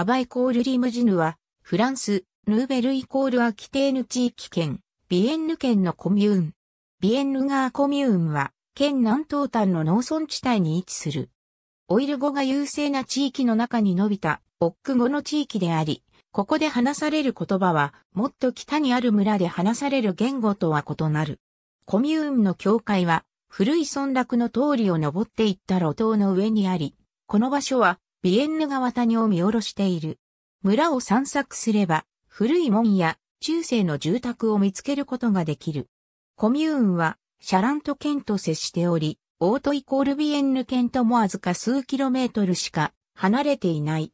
アバイコールリムジヌは、フランス、ヌーベルイコールアキテーヌ地域圏、ビエンヌ県のコミューン。ビエンヌガーコミューンは、県南東端の農村地帯に位置する。オイル語が優勢な地域の中に伸びた、オック語の地域であり、ここで話される言葉は、もっと北にある村で話される言語とは異なる。コミューンの境界は、古い村落の通りを登っていった路頭の上にあり、この場所は、ビエンヌ川谷を見下ろしている。村を散策すれば、古い門や中世の住宅を見つけることができる。コミューンは、シャラント県と接しており、オートイコールビエンヌ県ともわずか数キロメートルしか離れていない。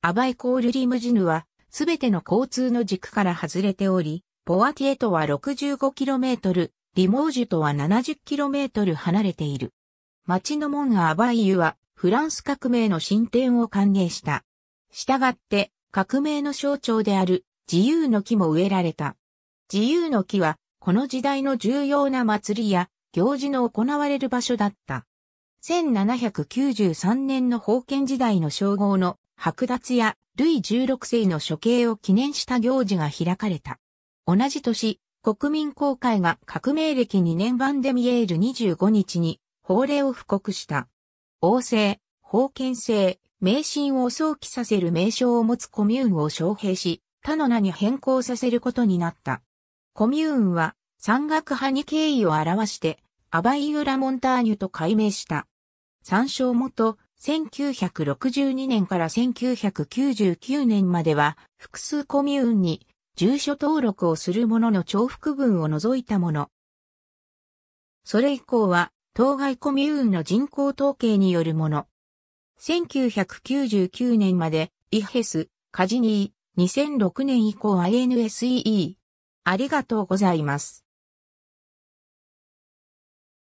アバイコールリムジヌは、すべての交通の軸から外れており、ポアティエとは6 5トル、リモージュとは7 0トル離れている。町の門アバイユは、フランス革命の進展を歓迎した。したがって、革命の象徴である自由の木も植えられた。自由の木は、この時代の重要な祭りや行事の行われる場所だった。1793年の封建時代の称号の剥奪やルイ16世の処刑を記念した行事が開かれた。同じ年、国民公会が革命歴2年版で見える25日に法令を布告した。王政、封建制、迷信を想起させる名称を持つコミューンを招聘し、他の名に変更させることになった。コミューンは、山岳派に敬意を表して、アバイユラ・モンターニュと改名した。参照元、1962年から1999年までは、複数コミューンに、住所登録をするものの重複文を除いたもの。それ以降は、当該コミューンの人口統計によるもの。1999年まで、イヘス、カジニー、2006年以降 i n s e e ありがとうございます。